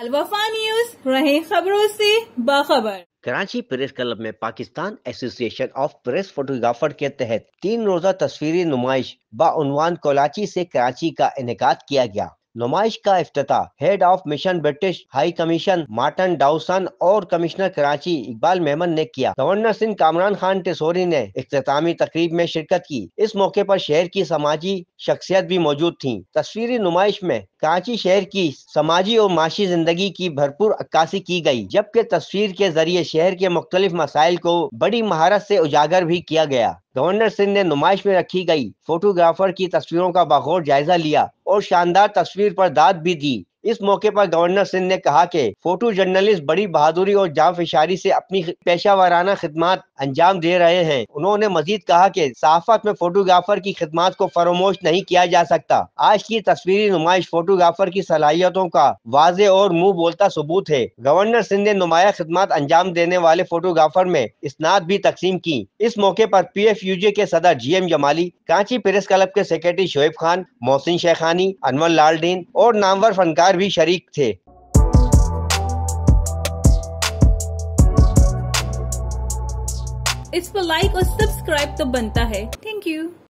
अलवफा news रहे खबरों से बाखबर कराची प्रेस क्लब में Pakistan Association of Press Photographer के तहत तीन रोजा तस्वीरी नुमाइश बानवान कोलाची से कराची का इनका किया गया नुमाइश का अफ्ताह head of mission British High Commission Martin Dawson और कमिश्नर कराची इकबाल मेहमान ने किया गवर्नर सिंह कामरान खान टेसोरी ने अख्तामी तकरीब में शिरकत की इस मौके पर शहर की समाजी शख्सियत भी मौजूद थी तस्वीरी नुमाइश में कराची शहर की समाजी और माशी जिंदगी की भरपूर अक्कासी की गई जबकि तस्वीर के जरिए शहर के मुख्तलिफ मसाइल को बड़ी महारत से उजागर भी किया गया गवर्नर सिंह ने नुमाइश में रखी गई फोटोग्राफर की तस्वीरों का बागौर जायजा लिया और शानदार तस्वीर पर दाद भी दी इस मौके पर गवर्नर सिंह ने कहा कि फोटो जर्नलिस्ट बड़ी बहादुरी और फिशारी से अपनी पेशा वाराना खिदमत अंजाम दे रहे हैं उन्होंने मजीद कहा कि सहाफत में फोटोग्राफर की खिदमत को फरामोश नहीं किया जा सकता आज की तस्वीरी नुमाइश फोटोग्राफर की सलाहियतों का वाज और मुँह बोलता सबूत है गवर्नर सिंह ने नुमाया खिदमत अंजाम देने वाले फोटोग्राफर में इसनाद भी तकसीम की इस मौके पर पी एफ यू जे के सदर G M Jamali Karachi press club के सेक्रेटरी शोएब खान मोहसिन शेखानी अनवर लालडीन और नामवर फनकार पत्रकार भी शरीक थे इस पर लाइक और सब्सक्राइब तो बनता है थैंक यू